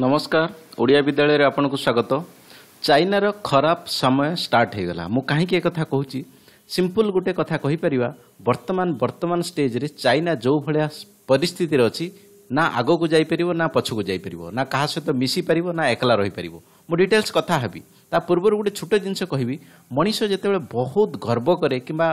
ନମସ୍କାର ଓଡ଼ିଆ ବିଦ୍ୟାଳୟରେ ଆପଣଙ୍କୁ ସ୍ୱାଗତ ଚାଇନାର ଖରାପ ସମୟ ଷ୍ଟାର୍ଟ ହୋଇଗଲା ମୁଁ କାହିଁକି ଏକଥା କହୁଛି ସିମ୍ପୁଲ ଗୋଟିଏ କଥା କହିପାରିବା ବର୍ତ୍ତମାନ ବର୍ତ୍ତମାନ ଷ୍ଟେଜ୍ରେ ଚାଇନା ଯେଉଁଭଳିଆ ପରିସ୍ଥିତିରେ ଅଛି ନା ଆଗକୁ ଯାଇପାରିବ ନା ପଛକୁ ଯାଇପାରିବ ନା କାହା ସହିତ ମିଶିପାରିବ ନା ଏକଲା ରହିପାରିବ ମୁଁ ଡିଟେଲ୍ସ କଥା ହେବି ତା ପୂର୍ବରୁ ଗୋଟେ ଛୋଟ ଜିନିଷ କହିବି ମଣିଷ ଯେତେବେଳେ ବହୁତ ଗର୍ବ କରେ କିମ୍ବା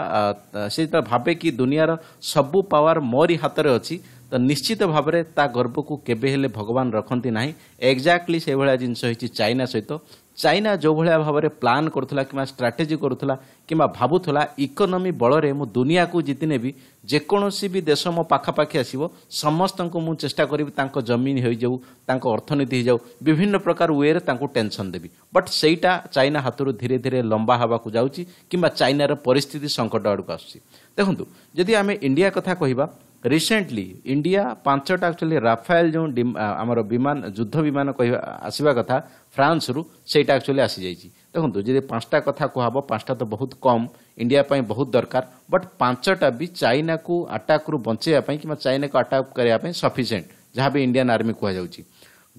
ସେ ଯେତେବେଳେ ଭାବେ କି ଦୁନିଆର ସବୁ ପାୱାର ମୋରି ହାତରେ ଅଛି ତ ନିଶ୍ଚିତ ଭାବରେ ତା ଗର୍ବକୁ କେବେ ହେଲେ ଭଗବାନ ରଖନ୍ତି ନାହିଁ ଏକ୍ଜାକ୍ଟଲି ସେଭଳିଆ ଜିନିଷ ହେଇଛି ଚାଇନା ସହିତ ଚାଇନା ଯେଉଁଭଳିଆ ଭାବରେ ପ୍ଲାନ୍ କରୁଥିଲା କିମ୍ବା ଷ୍ଟ୍ରାଟେଜି କରୁଥିଲା କିମ୍ବା ଭାବୁଥିଲା ଇକୋନୋମି ବଳରେ ମୁଁ ଦୁନିଆକୁ ଜିତି ନେବି ଯେକୌଣସି ବି ଦେଶ ମୋ ପାଖାପାଖି ଆସିବ ସମସ୍ତଙ୍କୁ ମୁଁ ଚେଷ୍ଟା କରିବି ତାଙ୍କ ଜମିନ୍ ହୋଇଯାଉ ତାଙ୍କ ଅର୍ଥନୀତି ହୋଇଯାଉ ବିଭିନ୍ନ ପ୍ରକାର ୱେରେ ତାଙ୍କୁ ଟେନସନ୍ ଦେବି ବଟ୍ ସେଇଟା ଚାଇନା ହାତରୁ ଧୀରେ ଧୀରେ ଲମ୍ବା ହେବାକୁ ଯାଉଛି କିମ୍ବା ଚାଇନାର ପରିସ୍ଥିତି ସଙ୍କଟ ଆଡ଼କୁ ଆସୁଛି ଦେଖନ୍ତୁ ଯଦି ଆମେ ଇଣ୍ଡିଆ କଥା କହିବା ରିସେଣ୍ଟଲି ଇଣ୍ଡିଆ ପାଞ୍ଚଟା ଆକ୍ଚୁଆଲି ରାଫାଏଲ ଯେଉଁ ଆମର ବିମାନ ଯୁଦ୍ଧ ବିମାନ କହିବା ଆସିବା କଥା ଫ୍ରାନ୍ସରୁ ସେଇଟା ଆକ୍ଚୁଆଲି ଆସିଯାଇଛି ଦେଖନ୍ତୁ ଯଦି ପାଞ୍ଚଟା କଥା କୁହାହବ ପାଞ୍ଚଟା ତ ବହୁତ କମ୍ ଇଣ୍ଡିଆ ପାଇଁ ବହୁତ ଦରକାର ବଟ୍ ପାଞ୍ଚଟା ବି ଚାଇନାକୁ ଆଟାକରୁ ବଞ୍ଚାଇବା ପାଇଁ କିମ୍ବା ଚାଇନାକୁ ଆଟାକ୍ କରିବା ପାଇଁ ସଫିସିଏଣ୍ଟ ଯାହା ବି ଇଣ୍ଡିଆନ୍ ଆର୍ମି କୁହାଯାଉଛି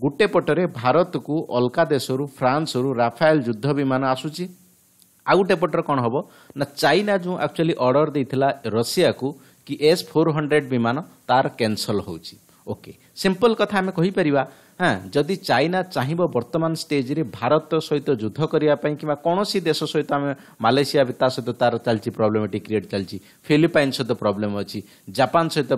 ଗୋଟେ ପଟରେ ଭାରତକୁ ଅଲଗା ଦେଶରୁ ଫ୍ରାନ୍ସରୁ ରାଫାଏଲ ଯୁଦ୍ଧ ବିମାନ ଆସୁଛି ଆଉ ଗୋଟେ ପଟରେ କ'ଣ ହେବ ନା ଚାଇନା ଯେଉଁ ଆକ୍ଚୁଆଲି ଅର୍ଡର୍ ଦେଇଥିଲା ରଷିଆକୁ कि एस फोर हंड्रेड विमान तार कैनसल होके सिंपल कथा कहीपरिया হ্যাঁ ଯଦି ଚାଇନା ଚାହିଁବ ବର୍ତ୍ତମାନ ଷ୍ଟେଜ୍ରେ ଭାରତ ସହିତ ଯୁଦ୍ଧ କରିବା ପାଇଁ କିମ୍ବା କୌଣସି ଦେଶ ସହିତ ଆମେ ମାଲେସିଆ ବି ତା ସହିତ ତାର ଚାଲିଛି ପ୍ରୋବ୍ଲେମେଟିକ୍ କ୍ରିଏଟ୍ ଚାଲିଛି ଫିଲିପାଇନ୍ ସହିତ ପ୍ରୋବ୍ଲେମ୍ ଅଛି ଜାପାନ ସହିତ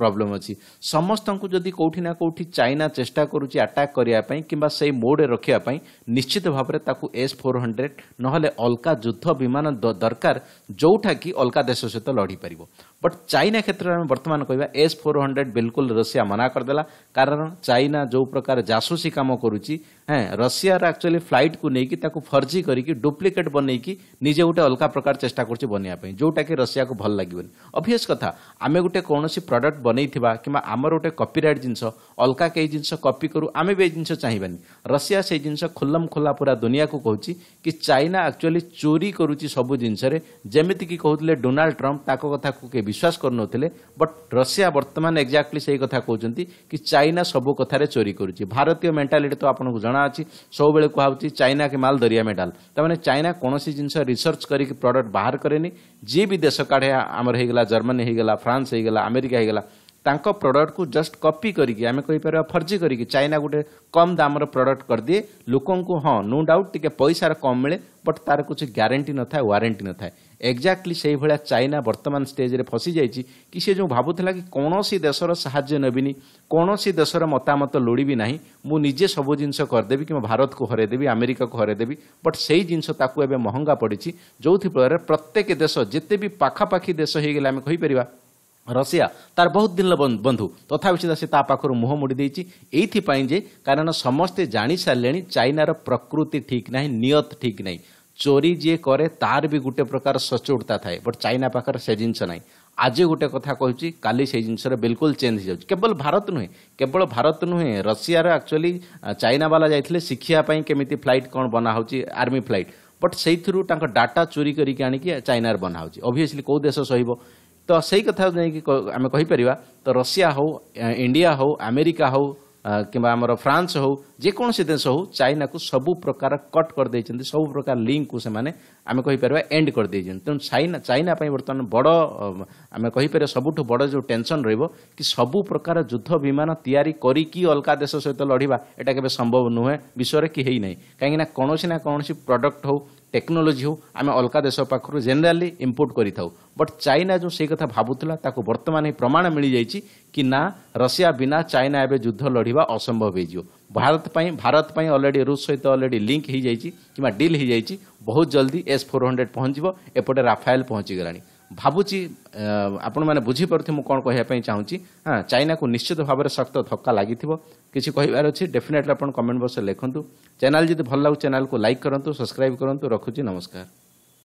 ପ୍ରୋବ୍ଲେମ୍ ଅଛି ସମସ୍ତଙ୍କୁ ଯଦି କେଉଁଠି ନା କେଉଁଠି ଚାଇନା ଚେଷ୍ଟା କରୁଛି ଆଟାକ୍ କରିବା ପାଇଁ କିମ୍ବା ସେଇ ମୋଡ଼ରେ ରଖିବା ପାଇଁ ନିଶ୍ଚିତ ଭାବରେ ତାକୁ ଏସ୍ ଫୋର୍ ହଣ୍ଡ୍ରେଡ୍ ନହେଲେ ଅଲଗା ଯୁଦ୍ଧ ବିମାନ ଦରକାର ଯେଉଁଟାକି ଅଲଗା ଦେଶ ସହିତ ଲଢ଼ିପାରିବ ବଟ୍ ଚାଇନା କ୍ଷେତ୍ରରେ ଆମେ ବର୍ତ୍ତମାନ କହିବା ଏସ୍ ଫୋର୍ ହଣ୍ଡ୍ରେଡ୍ ବିଲକୁଲ ରଷିଆ ମନା କରିଦେଲା କାରଣ ଚାଇନା ଯେଉଁ ପ୍ରକାର ଜାସୁସି କାମ କରୁଛି ହଁ ରଷିଆର ଆକ୍ଚୁଆଲି ଫ୍ଲାଇଟ୍କୁ ନେଇକି ତାକୁ ଫର୍ଜି କରିକି ଡୁପ୍ଲିକେଟ୍ ବନେଇକି ନିଜେ ଗୋଟେ ଅଲଗା ପ୍ରକାର ଚେଷ୍ଟା କରୁଛି ବନେଇବା ପାଇଁ ଯେଉଁଟାକି ରଷିଆକୁ ଭଲ ଲାଗିବନି ଅଭିୟସ୍ କଥା ଆମେ ଗୋଟେ କୌଣସି ପ୍ରଡ଼କ୍ଟ ବନେଇଥିବା କିମ୍ବା ଆମର ଗୋଟେ କପିରାଇଟ୍ ଜିନିଷ ଅଲଗା କେହି ଜିନିଷ କପି କରୁ ଆମେ ବି ଏଇ ଜିନିଷ ଚାହିଁବାନି ରଷିଆ ସେଇ ଜିନିଷ ଖୋଲମ ଖୋଲା ପୁରା ଦୁନିଆକୁ କହୁଛି କି ଚାଇନା ଆକ୍ଚୁଆଲି ଚୋରି କରୁଛି ସବୁ ଜିନିଷରେ ଯେମିତିକି କହୁଥିଲେ ଡୋନାଲ୍ଡ ଟ୍ରମ୍ପ ତାଙ୍କ କଥାକୁ କେହି ବିଶ୍ୱାସ କରୁନଥିଲେ ବଟ୍ ରଷିଆ ବର୍ତ୍ତମାନ ଏକ୍ଜାକ୍ଟଲି ସେଇ କଥା କହୁଛନ୍ତି କି ଚାଇନା ସବୁ କଥାରେ ଚୋରି କରୁଛି ପଡ଼ିଛି ଭାରତୀୟ ମେଣ୍ଟାଲିଟି ତ ଆପଣଙ୍କୁ ଜଣା ଅଛି ସବୁବେଳେ କୁହାହେଉଛି ଚାଇନା କି ମାଲ ଦରିଆ ମେଡାଲ ତାମାନେ ଚାଇନା କୌଣସି ଜିନିଷ ରିସର୍ଚ୍ଚ କରିକି ପ୍ରଡ଼କ୍ଟ ବାହାର କରେନି ଯିଏ ବି ଦେଶ କାଢ଼େ ଆମର ହେଇଗଲା ଜର୍ମାନୀ ହେଇଗଲା ଫ୍ରାନ୍ସ ହେଇଗଲା ଆମେରିକା ହେଇଗଲା ତାଙ୍କ ପ୍ରଡ଼କ୍ଟକୁ ଜଷ୍ଟ କପି କରିକି ଆମେ କହିପାରିବା ଫର୍ଜି କରିକି ଚାଇନା ଗୋଟେ କମ୍ ଦାମର ପ୍ରଡ଼କ୍ଟ କରିଦିଏ ଲୋକଙ୍କୁ ହଁ ନୋ ଡାଉଟ୍ ଟିକେ ପଇସାର କମ୍ ମିଳେ ବଟ୍ ତାର କିଛି ଗ୍ୟାରେଣ୍ଟି ନଥାଏ ୱାରେଣ୍ଟି ନଥାଏ ଏକ୍ଜାକ୍ଟଲି ସେଇଭଳିଆ ଚାଇନା ବର୍ତ୍ତମାନ ଷ୍ଟେଜ୍ରେ ଫସିଯାଇଛି କି ସେ ଯେଉଁ ଭାବୁଥିଲା କି କୌଣସି ଦେଶର ସାହାଯ୍ୟ ନେବିନି କୌଣସି ଦେଶର ମତାମତ ଲୋଡ଼ିବି ନାହିଁ ମୁଁ ନିଜେ ସବୁ ଜିନିଷ କରିଦେବି କିମ୍ବା ଭାରତକୁ ହରେଇଦେବି ଆମେରିକାକୁ ହରେଇଦେବି ବଟ୍ ସେଇ ଜିନିଷ ତାକୁ ଏବେ ମହଙ୍ଗା ପଡ଼ିଛି ଯେଉଁଥିଫଳରେ ପ୍ରତ୍ୟେକ ଦେଶ ଯେତେ ବି ପାଖାପାଖି ଦେଶ ହେଇଗଲେ ଆମେ କହିପାରିବା ରଷିଆ ତାର ବହୁତ ଦିନର ବନ୍ଧୁ ତଥାପି ସୁଦ୍ଧା ସେ ତା ପାଖରୁ ମୁହଁ ମୋଡ଼ି ଦେଇଛି ଏଇଥିପାଇଁ ଯେ କାରଣ ସମସ୍ତେ ଜାଣିସାରିଲେଣି ଚାଇନାର ପ୍ରକୃତି ଠିକ୍ ନାହିଁ ନିୟତ ଠିକ୍ ନାହିଁ ଚୋରି ଯିଏ କରେ ତାର ବି ଗୋଟେ ପ୍ରକାର ସଚ୍ଚୋଟତା ଥାଏ ବଟ୍ ଚାଇନା ପାଖରେ ସେ ଜିନିଷ ନାହିଁ ଆଜି ଗୋଟେ କଥା କହୁଛି କାଲି ସେଇ ଜିନିଷରେ ବିଲକୁଲ ଚେଞ୍ଜ ହେଇଯାଉଛି କେବଳ ଭାରତ ନୁହେଁ କେବଳ ଭାରତ ନୁହେଁ ରଷିଆର ଆକ୍ଚୁଆଲି ଚାଇନାବାଲା ଯାଇଥିଲେ ଶିଖିବା ପାଇଁ କେମିତି ଫ୍ଲାଇଟ୍ କ'ଣ ବନାହେଉଛି ଆର୍ମି ଫ୍ଲାଇଟ୍ ବଟ୍ ସେଇଥିରୁ ତାଙ୍କ ଡାଟା ଚୋରି କରିକି ଆଣିକି ଚାଇନାରେ ବନାହେଉଛି ଅଭିୟସ୍ଲି କେଉଁ ଦେଶ ସହିବ ତ ସେଇ କଥା ଯାଇକି ଆମେ କହିପାରିବା ତ ରଷିଆ ହେଉ ଇଣ୍ଡିଆ ହେଉ ଆମେରିକା ହେଉ କିମ୍ବା ଆମର ଫ୍ରାନ୍ସ ହେଉ ଯେକୌଣସି ଦେଶ ହେଉ ଚାଇନାକୁ ସବୁ ପ୍ରକାର କଟ୍ କରିଦେଇଛନ୍ତି ସବୁ ପ୍ରକାର ଲିଙ୍କକୁ ସେମାନେ ଆମେ କହିପାରିବା ଏଣ୍ଡ କରିଦେଇଛନ୍ତି ତେଣୁ ଚାଇନା ଚାଇନା ପାଇଁ ବର୍ତ୍ତମାନ ବଡ଼ ଆମେ କହିପାରିବା ସବୁଠୁ ବଡ଼ ଯେଉଁ ଟେନସନ୍ ରହିବ କି ସବୁ ପ୍ରକାର ଯୁଦ୍ଧ ବିମାନ ତିଆରି କରିକି ଅଲଗା ଦେଶ ସହିତ ଲଢ଼ିବା ଏଇଟା କେବେ ସମ୍ଭବ ନୁହେଁ ବିଶ୍ୱରେ କି ହେଇନାହିଁ କାହିଁକିନା କୌଣସି ନା କୌଣସି ପ୍ରଡକ୍ଟ ହେଉ ଟେକ୍ନୋଲୋଜି ହେଉ ଆମେ ଅଲଗା ଦେଶ ପାଖରୁ ଜେନେରାଲି ଇମ୍ପୋର୍ଟ କରିଥାଉ ବଟ୍ ଚାଇନା ଯେଉଁ ସେଇ କଥା ଭାବୁଥିଲା ତାକୁ ବର୍ତ୍ତମାନ ଏହି ପ୍ରମାଣ ମିଳିଯାଇଛି କି ନା ରଷିଆ ବିନା ଚାଇନା ଏବେ ଯୁଦ୍ଧ ଲଢ଼ିବା ଅସମ୍ଭବ ହେଇଯିବ ଭାରତ ପାଇଁ ଭାରତ ପାଇଁ ଅଲରେଡ଼ି ରୁଷ ସହିତ ଅଲରେଡ଼ି ଲିଙ୍କ୍ ହେଇଯାଇଛି କିମ୍ବା ଡିଲ୍ ହେଇଯାଇଛି ବହୁତ ଜଲ୍ଦି ଏସ୍ ଫୋର୍ ହଣ୍ଡ୍ରେଡ଼୍ ପହଞ୍ଚିବ ଏପଟେ ରାଫାଏଲ୍ ପହଞ୍ଚିଗଲାଣି ଭାବୁଛି ଆପଣମାନେ ବୁଝିପାରୁଥିବେ ମୁଁ କ'ଣ କହିବା ପାଇଁ ଚାହୁଁଛି ହଁ ଚାଇନାକୁ ନିଶ୍ଚିତ ଭାବରେ ଶକ୍ତ ଧକ୍କା ଲାଗିଥିବ କିଛି କହିବାର ଅଛି ଡେଫିନେଟଲି ଆପଣ କମେଣ୍ଟ ବକ୍ସରେ ଲେଖନ୍ତୁ ଚ୍ୟାନେଲ ଯଦି ଭଲ ଲାଗୁଛି ଚ୍ୟାନେଲକୁ ଲାଇକ୍ କରନ୍ତୁ ସବସ୍କ୍ରାଇବ୍ କରନ୍ତୁ ରଖୁଛି ନମସ୍କାର